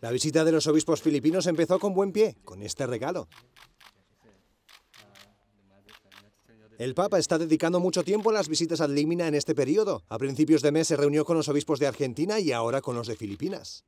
La visita de los obispos filipinos empezó con buen pie, con este regalo. El Papa está dedicando mucho tiempo a las visitas ad limina en este periodo. A principios de mes se reunió con los obispos de Argentina y ahora con los de Filipinas.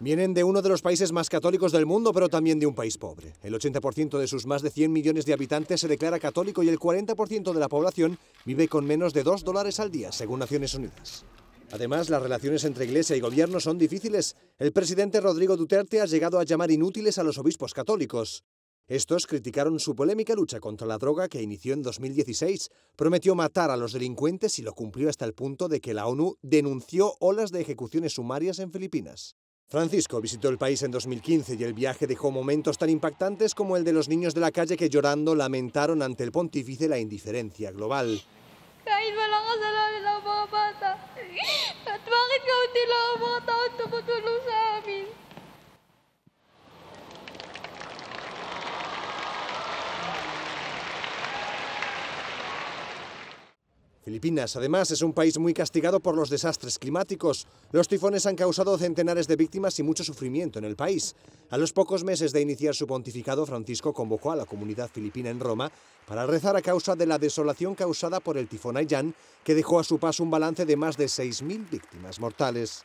Vienen de uno de los países más católicos del mundo, pero también de un país pobre. El 80% de sus más de 100 millones de habitantes se declara católico y el 40% de la población vive con menos de 2 dólares al día, según Naciones Unidas. Además, las relaciones entre Iglesia y gobierno son difíciles. El presidente Rodrigo Duterte ha llegado a llamar inútiles a los obispos católicos. Estos criticaron su polémica lucha contra la droga que inició en 2016, prometió matar a los delincuentes y lo cumplió hasta el punto de que la ONU denunció olas de ejecuciones sumarias en Filipinas. Francisco visitó el país en 2015 y el viaje dejó momentos tan impactantes como el de los niños de la calle que llorando lamentaron ante el pontífice la indiferencia global. Filipinas, además, es un país muy castigado por los desastres climáticos. Los tifones han causado centenares de víctimas y mucho sufrimiento en el país. A los pocos meses de iniciar su pontificado, Francisco convocó a la comunidad filipina en Roma para rezar a causa de la desolación causada por el tifón Haiyan, que dejó a su paso un balance de más de 6.000 víctimas mortales.